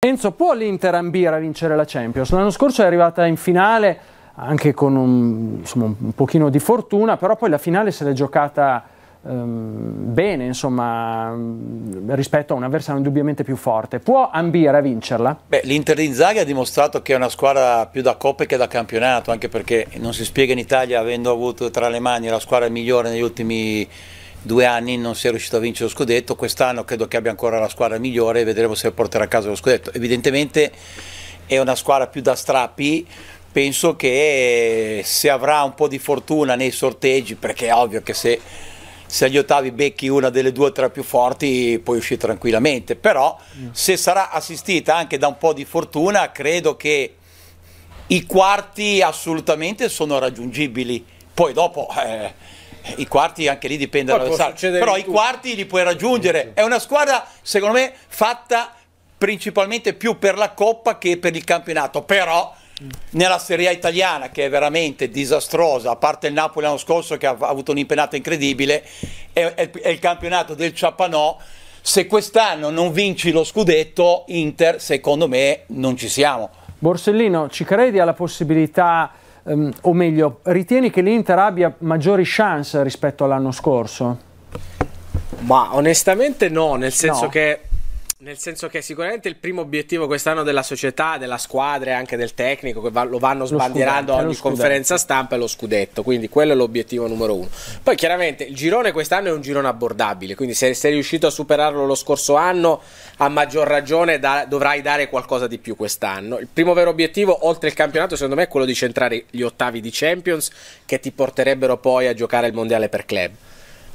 Enzo, può l'Inter ambire a vincere la Champions? L'anno scorso è arrivata in finale anche con un, insomma, un pochino di fortuna, però poi la finale se l'è giocata ehm, bene, insomma, mm, rispetto a un avversario indubbiamente più forte. Può ambire a vincerla? Beh, l'Inter di Inzaghi ha dimostrato che è una squadra più da coppe che da campionato, anche perché non si spiega in Italia, avendo avuto tra le mani la squadra migliore negli ultimi anni, due anni non si è riuscito a vincere lo scudetto, quest'anno credo che abbia ancora la squadra migliore e vedremo se porterà a casa lo scudetto. Evidentemente è una squadra più da strappi, penso che se avrà un po' di fortuna nei sorteggi, perché è ovvio che se, se agli ottavi becchi una delle due o tre più forti puoi uscire tranquillamente, però se sarà assistita anche da un po' di fortuna credo che i quarti assolutamente sono raggiungibili, poi dopo... Eh, i quarti anche lì dipende dall'avversario. Però i quarti li puoi raggiungere. È una squadra, secondo me, fatta principalmente più per la Coppa che per il campionato. Però nella Serie A italiana che è veramente disastrosa, a parte il Napoli l'anno scorso che ha avuto un'impennata incredibile, è, è, è, il campionato del Ciapanò. Se quest'anno non vinci lo scudetto, Inter, secondo me non ci siamo. Borsellino, ci credi alla possibilità ehm, o meglio, ritieni che l'Inter abbia maggiori chance rispetto all'anno scorso? Ma onestamente no, nel senso no. che nel senso che sicuramente il primo obiettivo quest'anno della società, della squadra e anche del tecnico, che va, lo vanno sbandierando a ogni conferenza stampa, è lo scudetto. Quindi quello è l'obiettivo numero uno. Poi chiaramente il girone quest'anno è un girone abbordabile, quindi se sei riuscito a superarlo lo scorso anno, a maggior ragione da, dovrai dare qualcosa di più quest'anno. Il primo vero obiettivo, oltre il campionato, secondo me è quello di centrare gli ottavi di Champions, che ti porterebbero poi a giocare il mondiale per club.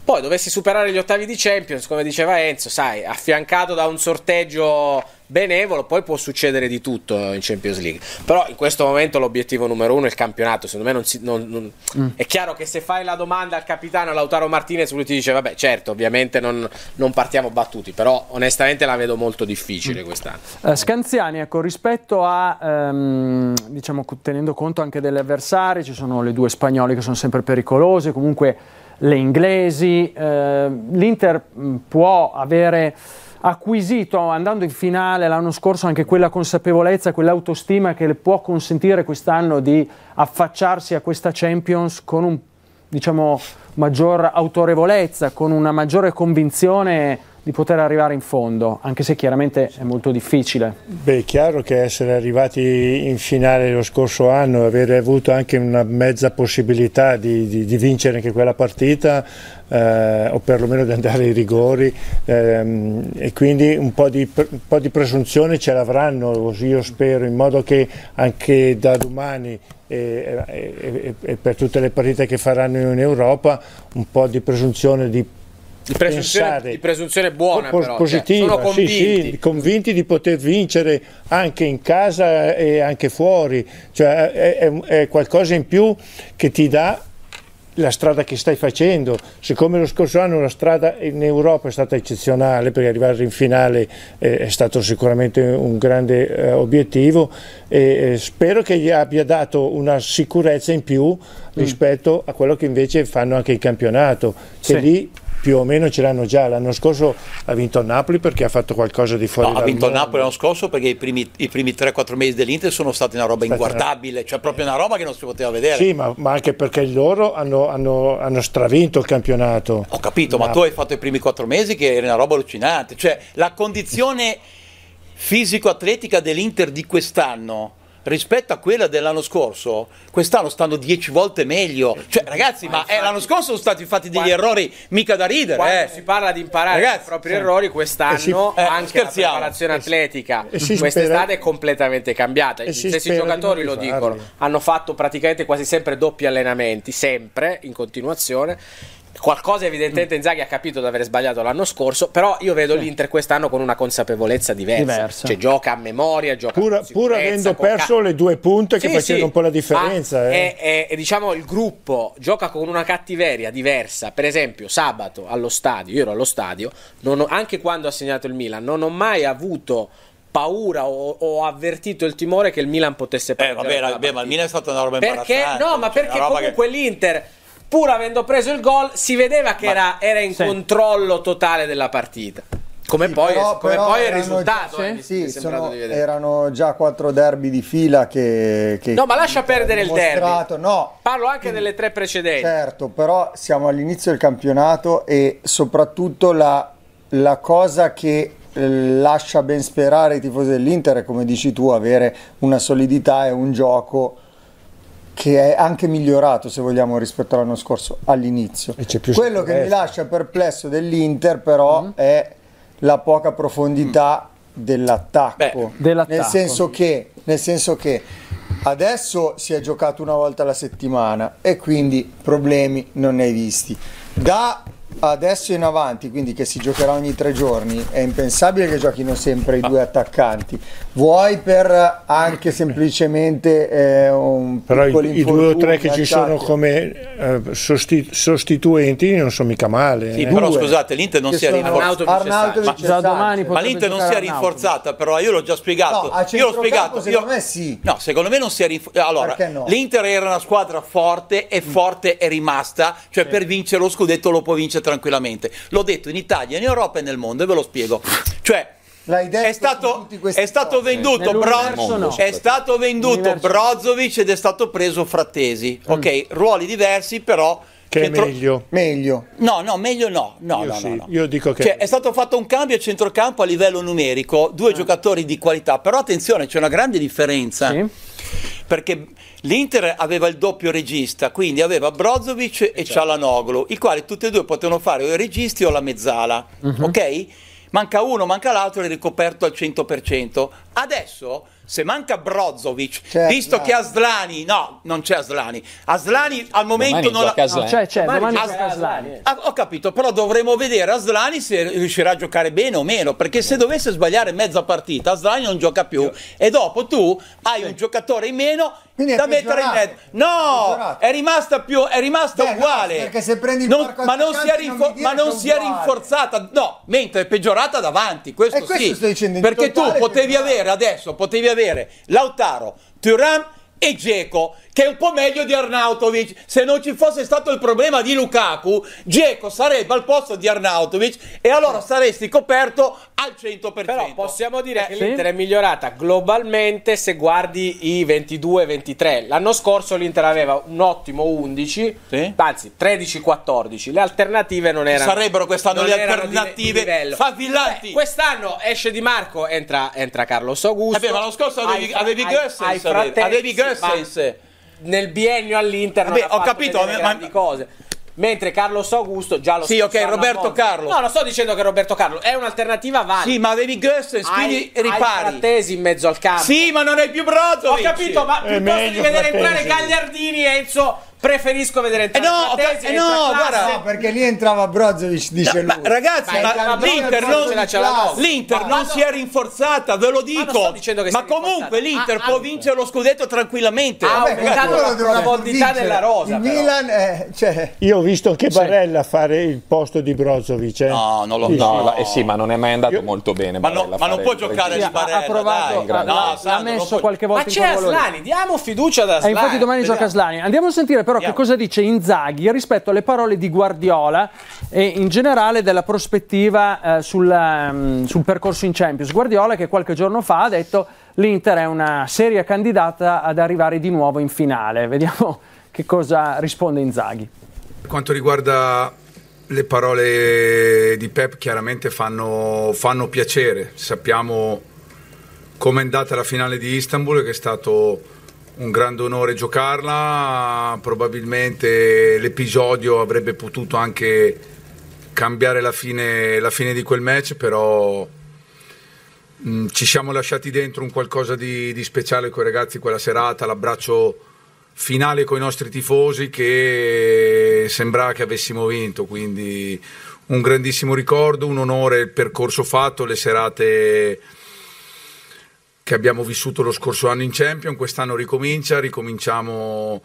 Poi dovessi superare gli ottavi di Champions, come diceva Enzo, sai, affiancato da un sorteggio benevolo, poi può succedere di tutto in Champions League. Però in questo momento l'obiettivo numero uno è il campionato. Secondo me non si, non, non... Mm. è chiaro che se fai la domanda al capitano Lautaro Martinez, lui ti dice: Vabbè, certo, ovviamente non, partiamo battuti. Però onestamente la vedo molto difficile mm. quest'anno. Uh, Scanziani, ecco, rispetto a ehm, diciamo tenendo conto anche delle avversarie, ci sono le due spagnole che sono sempre pericolose. Comunque le inglesi. Eh, L'Inter mm, può avere acquisito andando in finale l'anno scorso anche quella consapevolezza, quell'autostima che le può consentire quest'anno di affacciarsi a questa Champions con un diciamo maggior autorevolezza, con una maggiore convinzione di poter arrivare in fondo, anche se chiaramente è molto difficile. Beh, è chiaro che essere arrivati in finale lo scorso anno e avere avuto anche una mezza possibilità di, di, di vincere anche quella partita, eh, o perlomeno di andare ai rigori, ehm, e quindi un po' di, un po di presunzione ce l'avranno, io spero, in modo che anche da domani e, e, e, per tutte le partite che faranno in Europa un po' di presunzione di di presunzione, pensare, di presunzione buona, po- però, positiva, cioè, convinti. Sì, sì, convinti. di poter vincere anche in casa e anche fuori, cioè, è, è, è qualcosa in più che ti dà la strada che stai facendo, siccome lo scorso anno la strada in Europa è stata eccezionale perché arrivare in finale eh, è stato sicuramente un grande eh, obiettivo e spero che gli abbia dato una sicurezza in più mm. rispetto a quello che invece fanno anche in campionato, che sì. lì più o meno ce l'hanno già. L'anno scorso ha vinto il Napoli perché ha fatto qualcosa di fuori. No, ha vinto il Napoli l'anno scorso perché i primi, primi 3-4 mesi dell'Inter sono stati una roba inguardabile, cioè proprio una roba che non si poteva vedere. Sì, ma, ma anche perché loro hanno, hanno, hanno, stravinto il campionato. Ho capito, ma... ma tu hai fatto i primi 4 mesi che era una roba allucinante. Cioè la condizione fisico-atletica dell'Inter di quest'anno rispetto a quella dell'anno scorso, quest'anno stanno 10 volte meglio. Eh, cioè, ragazzi, ma, ma infatti, eh, l'anno scorso sono stati fatti degli quando, errori mica da ridere. Eh. si parla di imparare ragazzi, i propri sì. errori, quest'anno eh, si, eh, anche scherziamo. la preparazione eh, atletica quest'estate è completamente cambiata. Gli stessi giocatori lo dicono, hanno fatto praticamente quasi sempre doppi allenamenti, sempre in continuazione qualcosa evidentemente Inzaghi ha capito di aver sbagliato l'anno scorso, però io vedo sì. l'Inter quest'anno con una consapevolezza diversa, diversa. Cioè, gioca a memoria, gioca pur, con pur avendo perso cal- le due punte sì, che facevano sì, un po' la differenza. Eh. diciamo il gruppo gioca con una cattiveria diversa, per esempio sabato allo stadio, io ero allo stadio, ho, anche quando ha segnato il Milan, non ho mai avuto paura o, o, avvertito il timore che il Milan potesse eh, perdere. Eh, vabbè, vabbè ma il Milan è stata cioè, una roba perché? No, ma perché comunque che... l'Inter pur avendo preso il gol, si vedeva che era, era, in sì. controllo totale della partita. Come, sì, poi, però, come però poi il risultato già, eh, sì, sono, erano già quattro derby di fila che, che no ma lascia perdere il derby no. parlo anche Quindi, delle tre precedenti certo però siamo all'inizio del campionato e soprattutto la, la cosa che eh, lascia ben sperare i tifosi dell'Inter è come dici tu avere una solidità e un gioco che è anche migliorato se vogliamo rispetto all'anno scorso all'inizio. Quello che mi lascia perplesso dell'Inter però mm-hmm. è la poca profondità mm. dell'attacco. Beh, dell'attacco. Nel, senso che, nel senso che adesso si è giocato una volta alla settimana e quindi problemi non ne hai visti. Da Adesso in avanti, quindi che si giocherà ogni tre giorni, è impensabile che giochino sempre i due attaccanti. Vuoi per anche eh. semplicemente eh, un Però i, i due o tre che ci sono come eh, sostituenti non sono mica male. Sì, eh. Però scusate, esatto. l'Inter non si è rinforzata. Ma, ma l'Inter non si è rinforzata, però io l'ho già spiegato. No, io l'ho spiegato. Secondo io... me sì. No, secondo me non si è rinforzata. Allora, no? l'Inter era una squadra forte e mm. forte è rimasta, cioè sì. per vincere lo scudetto lo può vincere tranquillamente. L'ho detto in Italia, in Europa e nel mondo e ve lo spiego. Cioè, è stato, è stato, venduto, Bro- no. è stato venduto Brozovic ed è stato preso Frattesi. Mm. Ok, ruoli diversi, però. Che centro... meglio. meglio. No, no, meglio no. no, io, no, sì. no io dico che. Cioè, è stato fatto un cambio a centrocampo a livello numerico, due mm. giocatori di qualità, però attenzione, c'è una grande differenza. Sì perché l'Inter aveva il doppio regista, quindi aveva Brozovic e, e certo. Esatto. Cialanoglu, i quali tutti e due potevano fare o i registi o la mezzala, uh mhm. -huh. ok? Manca uno, manca l'altro, è ricoperto al 100%. Adesso se manca Brozovic, c'è, certo. visto no. che Aslani, no, non c'è Aslani. Aslani al momento domani non la... No, c'è, c'è, domani, domani As... Aslani. Ah, ho capito, però dovremo vedere Aslani se riuscirà a giocare bene o meno, perché se dovesse sbagliare mezza partita, Aslani non gioca più e dopo tu hai un giocatore in meno da mettere in netto. No, peggiorato. è rimasta, più, è rimasta Beh, uguale. No, perché se prendi il ma non si è, rinfor- non non si è rinforzata, no, mentre è peggiorata davanti. Questo, questo sì. Sto dicendo, perché tu potevi avere adesso, potevi avere Lautaro, Turan e Geco che è un po' meglio di Arnautovic. Se non ci fosse stato il problema di Lukaku, Geco sarebbe al posto di Arnautovic e allora saresti coperto al 100%. Però possiamo dire eh, che sì? l'Inter è migliorata globalmente se guardi i 22-23. L'anno scorso l'Inter aveva un ottimo 11, sì? anzi 13-14. Le alternative non erano Sarebbero quest'anno le alternative di, favillanti. Beh, quest'anno esce Di Marco, entra, entra Carlos Augusto. Vabbè, eh ma l'anno scorso avevi, avevi Gossens, avevi Gossens nel biennio all'Inter Vabbè, ho capito, ma... cose. Mentre Carlos Augusto già lo Sì, ok, Roberto Carlo. No, non sto dicendo che Roberto Carlo è un'alternativa valida. Sì, ma avevi Gossens, quindi hai, ripari. Hai Frattesi in mezzo al campo. Sì, ma non è più Brozovic. Ho capito, ma eh, piuttosto di vedere entrare Gagliardini, e Enzo preferisco vedere entrare eh no, Frattesi, eh no, guarda, perché lì entrava Brozovic dice no, lui ragazzi l'Inter non, l'Inter non si è rinforzata ve lo dico ma comunque ah, l'Inter ah. può vincere lo scudetto tranquillamente ha aumentato la volontà della rosa eh, cioè, io ho visto che Barella fare il posto di Brozovic eh. no non lo no eh sì ma non è mai andato molto bene ma non può giocare di Barella ha provato ha messo qualche volta ma c'è Aslani diamo fiducia ad Aslani infatti domani gioca Aslani andiamo a sentire però però che cosa dice Inzaghi rispetto alle parole di Guardiola e in generale della prospettiva eh, sulla, mh, ehm, sul percorso in Champions. Guardiola che qualche giorno fa ha detto l'Inter è una seria candidata ad arrivare di nuovo in finale. Vediamo che cosa risponde Inzaghi. Per quanto riguarda le parole di Pep chiaramente fanno, fanno piacere, sappiamo com'è andata la finale di Istanbul che è stato un grande onore giocarla, probabilmente l'episodio avrebbe potuto anche cambiare la fine, la fine di quel match, però mh, mm, ci siamo lasciati dentro un qualcosa di, di speciale con i ragazzi quella serata, l'abbraccio finale con i nostri tifosi che sembrava che avessimo vinto, quindi un grandissimo ricordo, un onore il percorso fatto, le serate che abbiamo vissuto lo scorso anno in Champions, quest'anno ricomincia, ricominciamo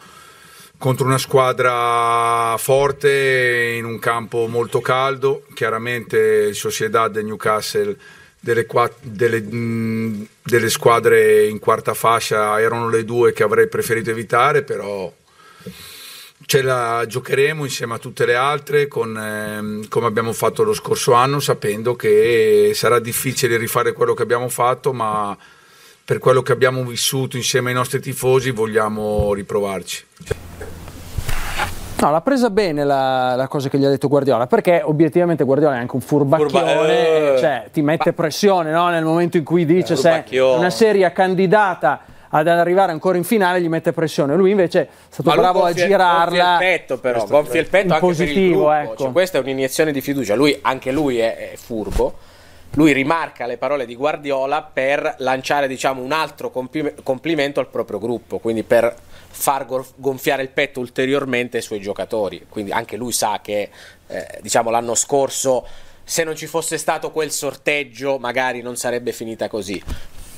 contro una squadra forte in un campo molto caldo, chiaramente Sociedad e Newcastle delle, delle, delle, squadre in quarta fascia erano le due che avrei preferito evitare, però ce la giocheremo insieme a tutte le altre con, ehm, come abbiamo fatto lo scorso anno, sapendo che sarà difficile rifare quello che abbiamo fatto, ma per quello che abbiamo vissuto insieme ai nostri tifosi vogliamo riprovarci. No, l'ha presa bene la, la, cosa che gli ha detto Guardiola, perché obiettivamente Guardiola è anche un furbacchione, Furba- eh, cioè ti mette pressione no? nel momento in cui dice eh, se una serie candidata ad arrivare ancora in finale gli mette pressione. Lui invece è stato bravo a girarla. Gonfia il petto però, gonfia il petto anche positivo, ecco. cioè, questa è un'iniezione di fiducia. Lui, anche lui è, è furbo lui rimarca le parole di Guardiola per lanciare diciamo, un altro compli- complimento al proprio gruppo, quindi per far gonfiare il petto ulteriormente ai suoi giocatori. Quindi anche lui sa che eh, diciamo, l'anno scorso se non ci fosse stato quel sorteggio magari non sarebbe finita così.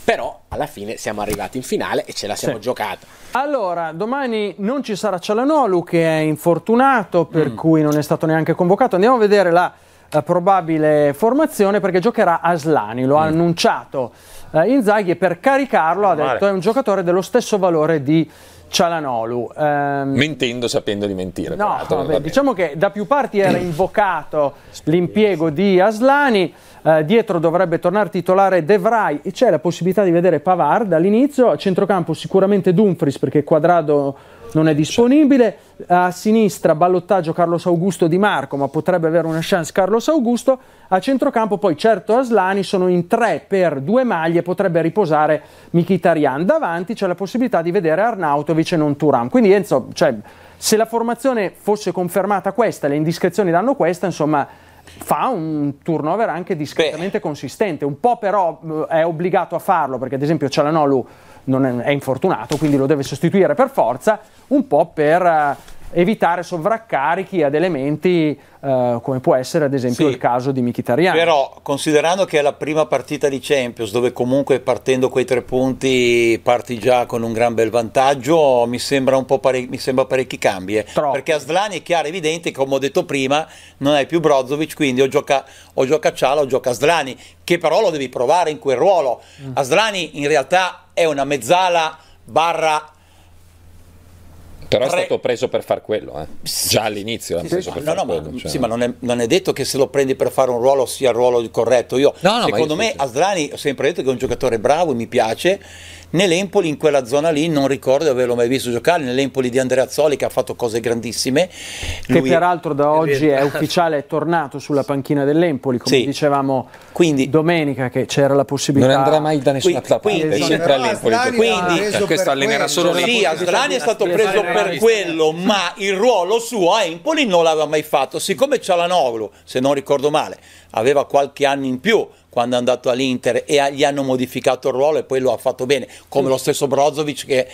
Però alla fine siamo arrivati in finale e ce la siamo sì. giocata. Allora, domani non ci sarà Cialanolu che è infortunato, per mm. cui non è stato neanche convocato. Andiamo a vedere la eh, probabile formazione perché giocherà Aslani, lo mm. ha annunciato eh, Inzaghi e per caricarlo ha detto è un giocatore dello stesso valore di Cialanolu. Ehm... Mentendo sapendo di mentire. No, peraltro, vabbè, diciamo che da più parti era invocato l'impiego di Aslani, eh, dietro dovrebbe tornare titolare De Vrij e c'è la possibilità di vedere Pavard all'inizio, a centrocampo sicuramente Dumfries perché Quadrado non è disponibile. A sinistra ballottaggio Carlos Augusto Di Marco, ma potrebbe avere una chance Carlos Augusto. A centrocampo poi certo Aslani, sono in tre per due maglie, potrebbe riposare Mkhitaryan. Davanti c'è la possibilità di vedere Arnautovic e non Turam. Quindi Enzo, cioè, se la formazione fosse confermata questa, le indiscrezioni danno questa, insomma fa un turnover anche discretamente Beh. consistente. Un po' però eh, è obbligato a farlo, perché ad esempio Cialanolu non è, infortunato, quindi lo deve sostituire per forza, un po' per eh, evitare sovraccarichi ad elementi eh, come può essere ad esempio sì, il caso di Mkhitaryan. Però considerando che è la prima partita di Champions dove comunque partendo quei tre punti parti già con un gran bel vantaggio mi sembra un po' pare- mi sembra parecchi cambi eh. perché Aslani è chiaro e evidente come ho detto prima non hai più Brozovic quindi o gioca, o gioca Ciala o gioca Aslani che però lo devi provare in quel ruolo. Mm. Aslani in realtà è una mezzala barra però è stato preso per far quello, eh. già all'inizio. Sì, preso sì, per no, no, quello, ma, cioè. sì, ma non è, non è, detto che se lo prendi per fare un ruolo sia il ruolo corretto. Io, no, no, secondo io me, Asdrani, ho sempre detto che è un giocatore bravo e mi piace Nell'Empoli in quella zona lì non ricordo di averlo mai visto giocare, nell'Empoli di Andrea Zoli che ha fatto cose grandissime. Che peraltro da oggi è ufficiale, è tornato sulla panchina dell'Empoli, come sì. dicevamo Quindi... domenica che c'era la possibilità. Non andrà mai da nessuna parte, quindi, sempre all'Empoli. Quindi cioè, questo allenerà solo Sì, Aslani è stato preso per quello, ma il ruolo suo a Empoli non l'aveva mai fatto. Siccome Cialanoglu, se non ricordo male, aveva qualche anno in più quando è andato all'Inter e gli hanno modificato il ruolo e poi lo ha fatto bene, come lo stesso Brozovic che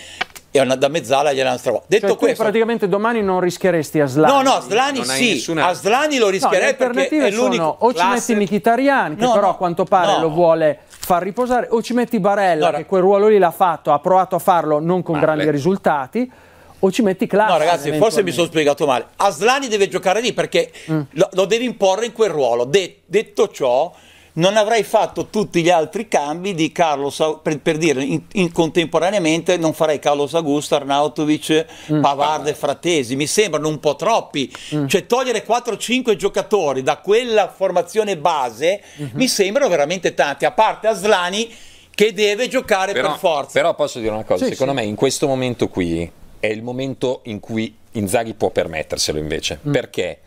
è una da mezzala gli gliel'hanno stravolto. Detto cioè, questo, praticamente domani non rischieresti Aslani. No, no, Aslani sì, nessuna... Aslani lo rischierei no, perché è l'unico sono, o classe... ci metti Mkhitaryan che no, però a quanto pare no. lo vuole far riposare o ci metti Barella no, che quel ruolo lì l'ha fatto, ha provato a farlo non con grandi beh. risultati o ci metti classe. No, ragazzi, forse mi sono spiegato male. Aslani deve giocare lì perché mm. lo, lo, devi imporre in quel ruolo. De- detto ciò, non avrei fatto tutti gli altri cambi di Carlos, per, per dire, in, in, contemporaneamente non farei Carlos Augusto, Arnautovic, mm. Pavard e Fratesi, mi sembrano un po' troppi, mm. cioè togliere 4-5 giocatori da quella formazione base mm-hmm. mi sembrano veramente tanti, a parte Aslani che deve giocare però, per forza. Però posso dire una cosa, sì, secondo sì. me in questo momento qui è il momento in cui Inzaghi può permetterselo invece, mm. perché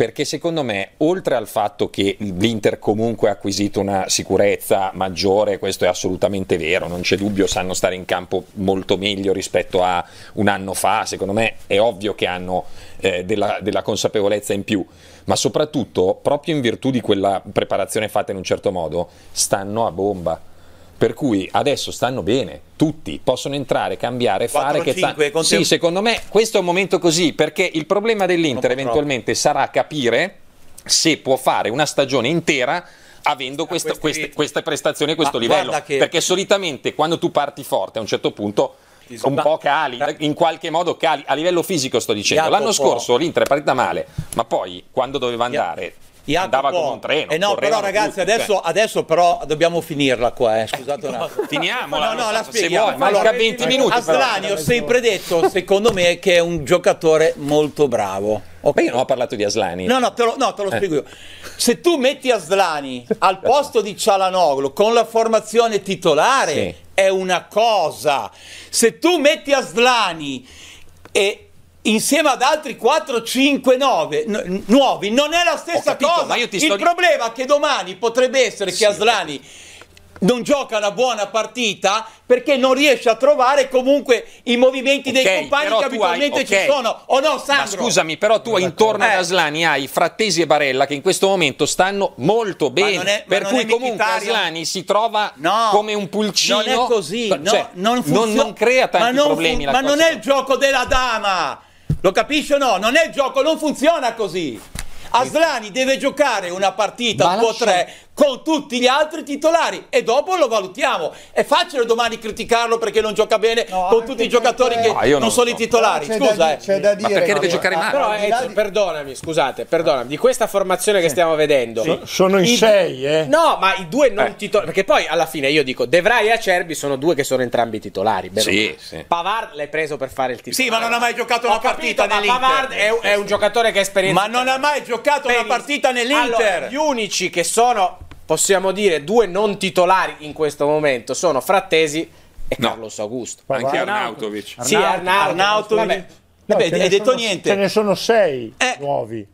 perché secondo me, oltre al fatto che l'Inter comunque ha acquisito una sicurezza maggiore, questo è assolutamente vero, non c'è dubbio, sanno stare in campo molto meglio rispetto a un anno fa, secondo me è ovvio che hanno eh, della, della consapevolezza in più, ma soprattutto, proprio in virtù di quella preparazione fatta in un certo modo, stanno a bomba per cui adesso stanno bene, tutti possono entrare, cambiare, 4, fare. 5, ta- sì, secondo me questo è un momento così, perché il problema dell'Inter eventualmente sarà capire se può fare una stagione intera avendo questa, queste, queste, prestazioni e questo Ma livello. Che... Perché solitamente quando tu parti forte a un certo punto un po' cali, in qualche modo cali, a livello fisico sto dicendo. L'anno scorso l'Inter è partita male, ma poi quando doveva andare Iaco andava come un treno. Eh no, però ragazzi, tutti, adesso, cioè. adesso, però dobbiamo finirla qua, eh. scusate un attimo. Finiamola. No, no, la spieghiamo. Vuoi, allora, manca 20 eh, minuti. Aslani, ho sempre detto, secondo me, che è un giocatore molto bravo. Okay. io non ho parlato di Aslani. No, no, te lo, no, te lo eh. spiego io. Se tu metti Aslani al posto di Cialanoglu con la formazione titolare, sì. è una cosa. Se tu metti Aslani e insieme ad altri 4, 5, 9 nuovi, non è la stessa capito, cosa. Il sto... problema è che domani potrebbe essere sì, che Aslani non gioca una buona partita perché non riesce a trovare comunque i movimenti okay, dei compagni che abitualmente hai, okay. ci sono. O no, Sandro? Ma scusami, però tu intorno ad eh. Aslani hai Frattesi e Barella che in questo momento stanno molto bene. È, per cui comunque Aslani si trova no, come un pulcino. Non è così, cioè, no, non, non, non, crea tanti ma problemi. ma non è il gioco della dama. Lo capisci o no? Non è il gioco, non funziona così. Aslani deve giocare una partita, un po' tre, con tutti gli altri titolari e dopo lo valutiamo. È facile domani criticarlo perché non gioca bene no, con tutti i giocatori è... che ah, no, non, sono so. i titolari. C'è Scusa, da, eh. c'è da dire, ma perché deve giocare eh. male? Però, eh, cioè, di... perdonami, scusate, perdonami, di questa formazione sì. che stiamo vedendo. Sì. Sono in i sei, eh. No, ma i due non eh. titolari. Perché poi alla fine io dico, Devrai e Acerbi sono due che sono entrambi titolari. Sì, sì. Pavard l'hai preso per fare il titolare. Sì, ma non ha mai giocato Ho una partita nell'Inter. Pavard è, è, un giocatore che ha esperienza. Ma non ha mai giocato una partita nell'Inter. gli unici che sono possiamo dire due non titolari in questo momento sono Frattesi e no. Carlos Augusto. Anche Arnautovic. Sì, Arnautovic. Arnautovic. Vabbè. Vabbè, hai detto sono, niente. Ce ne sono sei eh. nuovi.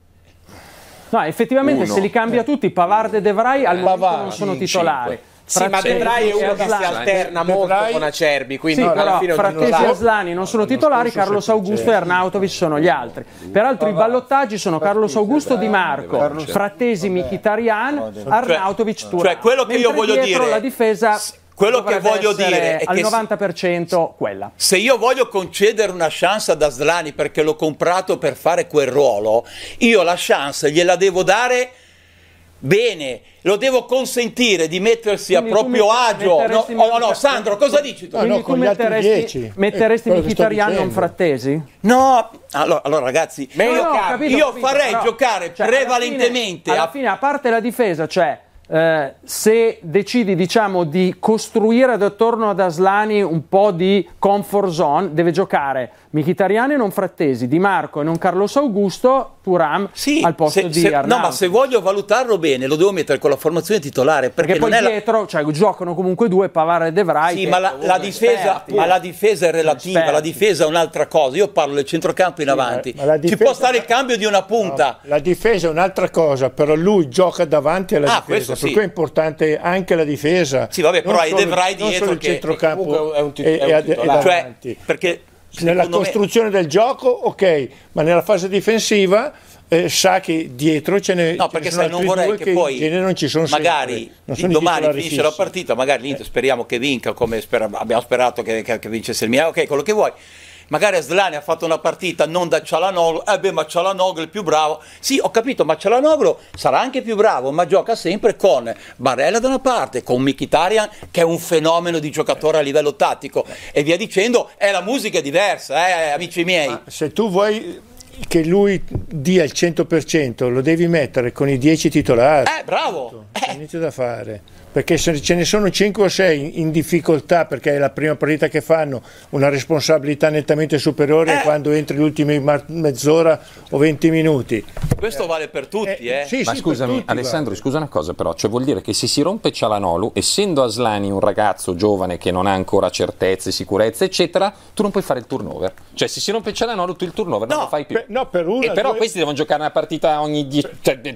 No, effettivamente Uno. se li cambia eh. tutti, Pavard e De Vrij al Pavard, eh. momento non sono titolari. Cinque. Sì, ma De è uno che si alterna molto con Acerbi, quindi sì, alla fine Frattesi e Aslani non sono titolari, Carlos Augusto e Arnautovic sono gli altri. Peraltro i ballottaggi sono Carlos Augusto Di Marco, Frattesi Michitarian, cioè, Arnautovic Turan. Cioè quello che io voglio dire la difesa quello che voglio dire è al che al 90% quella. Se io voglio concedere una chance ad Aslani perché l'ho comprato per fare quel ruolo, io la chance gliela devo dare Bene, lo devo consentire di mettersi quindi a proprio agio. No, oh, no, Sandro, cosa dici tu? Ah, no, no, tu metteresti, eh, metteresti eh, Mkhitaryan non Frattesi? No, allora, allora ragazzi, no, io, no, capito, io farei però, giocare cioè, prevalentemente... Alla fine, alla fine, a parte la difesa, cioè eh, se decidi diciamo, di costruire attorno ad Aslani un po' di comfort zone, deve giocare Michitariani e non Frattesi, Di Marco e non Carlos Augusto, Turam sì, al posto se, di se, No, ma se voglio valutarlo bene, lo devo mettere con la formazione titolare. Perché, perché poi dietro la... cioè, giocano comunque due, Pavara e De Vrij. Sì, ma la, la difesa, ma eh. la difesa è relativa, esperti. la difesa è un'altra cosa. Io parlo del centrocampo in sì, avanti. Difesa... Ci può stare il cambio di una punta. No, la difesa è un'altra cosa, però lui gioca davanti alla ah, difesa sì. per cui è importante anche la difesa. Sì, vabbè, però hai solo, De Vrij dietro il che centrocampo è un, tit- è, è, è cioè, perché nella costruzione me... del gioco, ok, ma nella fase difensiva eh, sa che dietro ce ne, sono no, ce perché se non vorrei che, che poi non ci sono magari non domani finisce la partita, magari eh. speriamo che vinca come spera, abbiamo sperato che, che, che vincesse il Milan, ok, quello che vuoi magari Aslani ha fatto una partita non da Cialanoglu, eh beh, ma Cialanoglu è più bravo. Sì, ho capito, ma Cialanoglu sarà anche più bravo, ma gioca sempre con Barella da una parte, con Mkhitaryan che è un fenomeno di giocatore a livello tattico e via dicendo, è la musica è diversa, eh, amici miei. Ma se tu vuoi che lui dia il 100%, lo devi mettere con i 10 titolari. Eh, bravo! È eh. da fare perché se ce ne sono 5 o 6 in difficoltà perché è la prima partita che fanno, una responsabilità nettamente superiore eh. quando entri l'ultima mezz'ora o 20 minuti. Questo eh. vale per tutti, eh? eh. Sì, Ma sì, scusami, tutti, Alessandro, va. scusa una cosa però, cioè vuol dire che se si rompe Cialanolu, essendo Aslani un ragazzo giovane che non ha ancora certezze, sicurezze, eccetera, tu non puoi fare il turnover. Cioè se si rompe Cialanolu, tu il turnover no, non lo fai più. Per, no, per una, e però due... questi devono giocare una partita ogni 3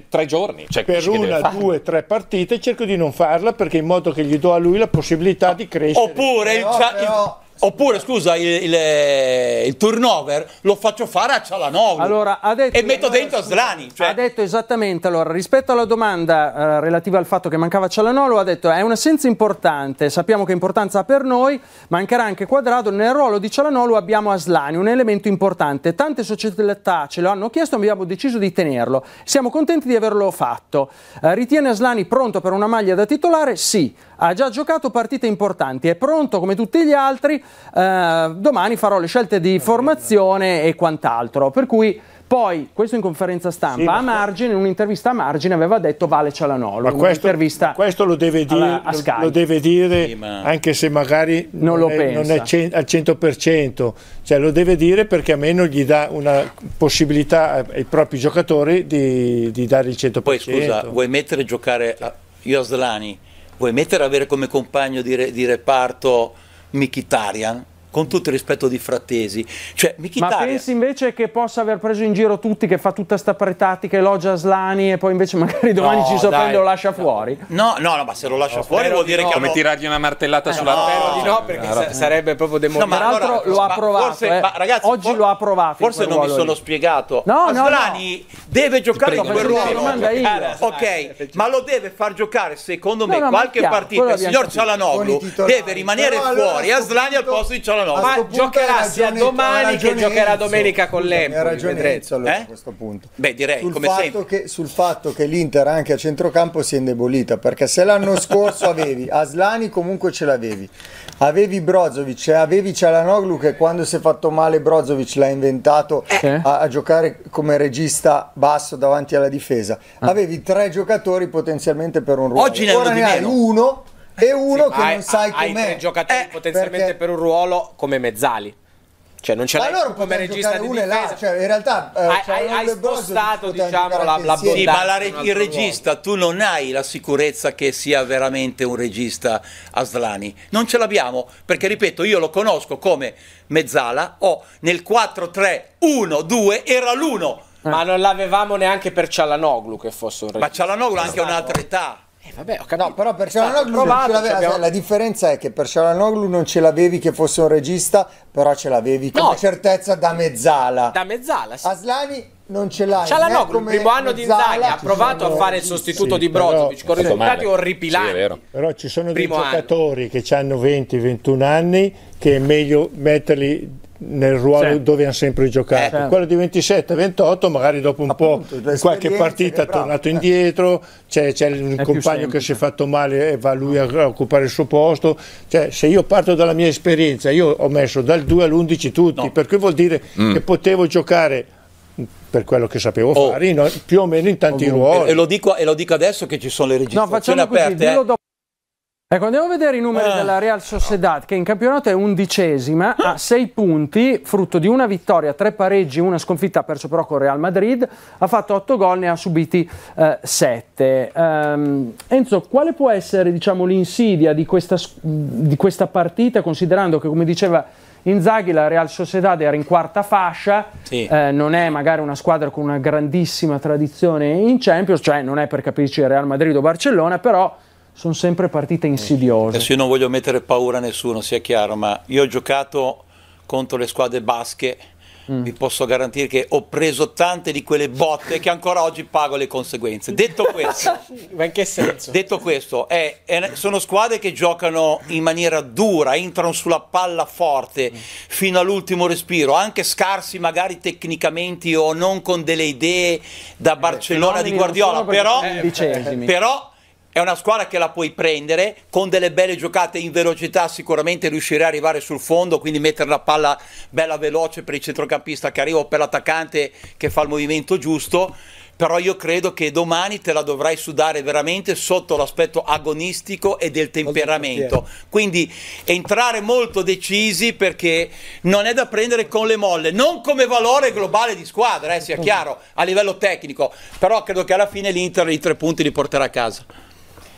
cioè, giorni. Cioè, per una, due, tre partite cerco di non farla perché in modo che gli do a lui la possibilità di crescere. Oppure però, il, però, Oppure, scusa, il, il, eh, il, turnover lo faccio fare a Cialanoglu allora, detto, e metto dentro scusa, Slani. Cioè... Ha detto esattamente, allora, rispetto alla domanda eh, relativa al fatto che mancava Cialanoglu, ha detto è un'assenza importante, sappiamo che importanza ha per noi, mancherà anche Quadrado, nel ruolo di Cialanoglu abbiamo Aslani, un elemento importante. Tante società ce lo hanno chiesto, abbiamo deciso di tenerlo. Siamo contenti di averlo fatto. Eh, ritiene Aslani pronto per una maglia da titolare? Sì. Ha già giocato partite importanti, è pronto come tutti gli altri, eh, domani farò le scelte di formazione e quant'altro. Per cui poi, questo in conferenza stampa, sì, a margine, in un'intervista a margine, aveva detto Vale Cialanolo. Ma questo, questo lo deve dire, alla, lo, lo deve dire sì, ma... anche se magari non, non, è, non, è, al 100%, cioè lo deve dire perché almeno gli dà una possibilità ai propri giocatori di, di dare il 100%. Poi scusa, vuoi mettere a giocare a Ioslani, vuoi mettere a avere come compagno di, re, di reparto Mkhitaryan con tutto il rispetto di Frattesi. Cioè, Mkhitaryan... Ma pensi invece che possa aver preso in giro tutti, che fa tutta questa pretattica, elogia Slani e poi invece magari domani no, ci sorprende e lo lascia fuori? No, no, no, ma se lo lascia no, fuori vuol dire no. che... Come tirargli una martellata eh, sulla no, terra. di no, perché sa sarebbe proprio demoralizzante. No, ma l'altro allora, lo ha provato, forse, eh. ma, ragazzi, oggi lo ha provato. Forse non mi sono spiegato. No, ma Slani deve giocare in quel ruolo. Allora, eh, ok, ma lo deve far giocare, secondo me, qualche partita. Il signor Cialanoglu deve rimanere fuori, Aslani al posto di Cialanoglu no, no, ma giocherà sia domani che giocherà domenica con l'Empoli. Ha ragione Enzo allora, eh? a questo punto. Beh, direi sul come fatto sempre. Che, sul fatto che l'Inter anche a centrocampo si è indebolita, perché se l'anno scorso avevi Aslani comunque ce l'avevi, avevi Brozovic e eh, avevi Cialanoglu che quando si è fatto male Brozovic l'ha inventato eh. a, a, giocare come regista basso davanti alla difesa. Ah. Avevi tre giocatori potenzialmente per un ruolo. Oggi ne, Ora ne hai uno e uno sì, che hai, non sai com'è. Hai tre giocatori eh, potenzialmente perché... per un ruolo come mezzali. Cioè non ce l'hai allora come regista di difesa. Là, cioè, in realtà eh, hai, hai, hai spostato diciamo la, la sì, ma la re, il regista ruolo. tu non hai la sicurezza che sia veramente un regista Aslani. Non ce l'abbiamo perché ripeto io lo conosco come mezzala o oh, nel 4-3-1-2 era l'1. Ma non l'avevamo neanche per Cialanoglu che fosse un regista. Ma Cialanoglu ha anche esatto. un'altra età. Eh vabbè, ho capito. No, però per Cialanoglu provato, non ce l'aveva. La differenza è che per Cialanoglu non ce l'avevi che fosse un regista, però ce l'avevi con no. certezza da mezzala. Da mezzala, sì. Aslani non ce l'hai. Cialanoglu, il primo anno di Inzaghi, ha provato sono... a fare il sostituto sì, di Brozovic con risultati orripilanti. Sì, però ci sono dei giocatori anno. che hanno 20-21 anni che è meglio metterli nel ruolo certo. dove hanno sempre giocato. Certo. Quello di 27-28, magari dopo un Appunto, po' qualche partita è tornato indietro, c'è, un è compagno che si è fatto male e va lui a, occupare il suo posto. Cioè, se io parto dalla mia esperienza, io ho messo dal 2 all'11 tutti, no. per cui vuol dire mm. che potevo giocare per quello che sapevo oh. fare, più o meno in tanti oh, ruoli. E, e, lo dico, e, lo dico, adesso che ci sono le registrazioni no, aperte. Così, Ecco, andiamo a vedere i numeri ah. della Real Sociedad, che in campionato è undicesima, ha ah. sei punti, frutto di una vittoria, tre pareggi, una sconfitta, ha perso però con Real Madrid, ha fatto otto gol, ne ha subiti eh, sette. Um, Enzo, quale può essere diciamo, l'insidia di questa, di questa partita, considerando che, come diceva Inzaghi, la Real Sociedad era in quarta fascia, sì. eh, non è magari una squadra con una grandissima tradizione in Champions, cioè non è per capirci Real Madrid o Barcellona, però sono sempre partite insidiose. Adesso io non voglio mettere paura a nessuno, sia chiaro, ma io ho giocato contro le squadre basche, mm. vi posso garantire che ho preso tante di quelle botte che ancora oggi pago le conseguenze. Detto questo, ma in che senso? Detto questo è, è, sono squadre che giocano in maniera dura, entrano sulla palla forte mm. fino all'ultimo respiro, anche scarsi magari tecnicamente o non con delle idee da eh, Barcellona eh, di Guardiola, però, eh, però è una squadra che la puoi prendere con delle belle giocate in velocità sicuramente riuscirai a arrivare sul fondo quindi mettere la palla bella veloce per il centrocampista che arriva o per l'attaccante che fa il movimento giusto però io credo che domani te la dovrai sudare veramente sotto l'aspetto agonistico e del temperamento. Quindi entrare molto decisi perché non è da prendere con le molle, non come valore globale di squadra, eh, sia chiaro, a livello tecnico, però credo che alla fine l'Inter i tre punti li porterà a casa.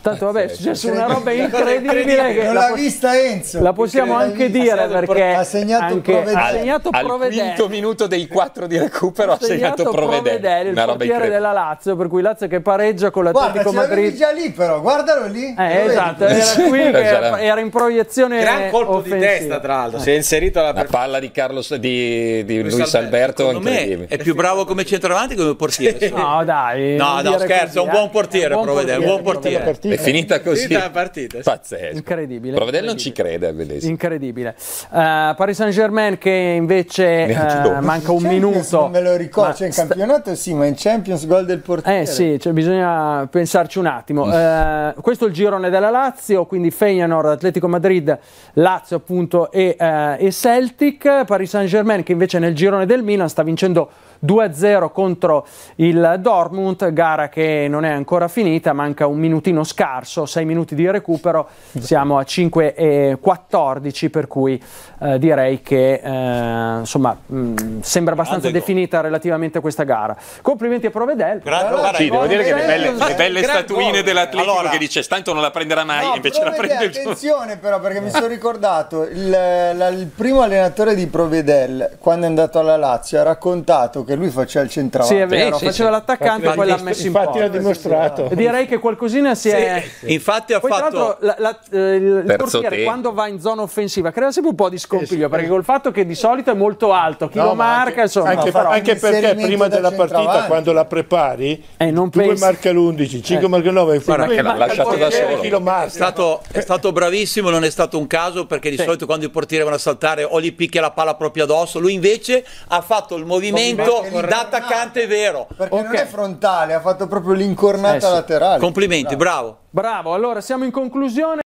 Tanto vabbè, è successa una roba incredibile, incredibile che non l'ha vista Enzo. La possiamo anche dire perché ha segnato anche, Provedel. Ha segnato al, Provedel. al quinto minuto dei quattro di recupero ha segnato, segnato Provedel, una il portiere della Lazio, per cui Lazio che pareggia con l'Atletico Guarda, Madrid. già lì però, guardalo lì. Eh, esatto, era qui che era, era in proiezione Gran colpo offensiva. di testa tra l'altro. Si è inserito la, la palla di Carlos di, di Luis, Alberto, Alberto è più bravo come centravanti che come portiere. no, dai. No, no, scherzo, è un buon portiere Provedel, un buon portiere finita. È finita così. Finita la partita. Pazzesco. Incredibile. Provedel non ci crede a Vedesi. Incredibile. Uh, Paris Saint-Germain che invece uh, manca un minuto. Non me lo ricordo, ma cioè in campionato sì, ma in Champions gol del portiere. Eh sì, cioè bisogna pensarci un attimo. Uh, questo è il girone della Lazio, quindi Feyenoord, Atletico Madrid, Lazio appunto e, e Celtic. Paris Saint-Germain che invece nel girone del Milan sta vincendo 2-0 contro il Dortmund, gara che non è ancora finita, manca un minutino scarso, 6 minuti di recupero, siamo a 5 e 14 per cui eh, direi che eh, insomma mh, mm, sembra abbastanza Grande definita go. relativamente a questa gara. Complimenti a Provedel. Grazie, allora, sì, devo dire che le belle, le belle statuine dell'Atletico allora, che dice tanto non la prenderà mai, no, invece Provedel, la prende il Attenzione però perché mi eh. sono ricordato il, la, il primo allenatore di Provedel quando è andato alla Lazio ha raccontato che perché lui faceva il centravanti. Sì, è vero, sì, faceva sì, l'attaccante e poi l'ha messo in porta. Infatti l'ha dimostrato. Direi che qualcosina si è... Infatti ha poi, fatto... La, la, eh, il portiere tempo. quando va in zona offensiva crea sempre un po' di scompiglio, perché col fatto che di solito è molto alto, chi no, lo marca, anche, insomma... Anche, no, anche perché prima della partita, quando la prepari, eh, non tu pensi... marca l'11, 5 eh. marca il 9, Guarda che l'ha lasciato da solo. È stato bravissimo, non è stato un caso, perché di solito quando i portieri vanno a saltare o gli picchia la palla proprio addosso, lui invece ha fatto il movimento colpo da attaccante vero. Perché okay. non è frontale, ha fatto proprio l'incornata eh sì. laterale. Complimenti, bravo. Bravo, allora siamo in conclusione.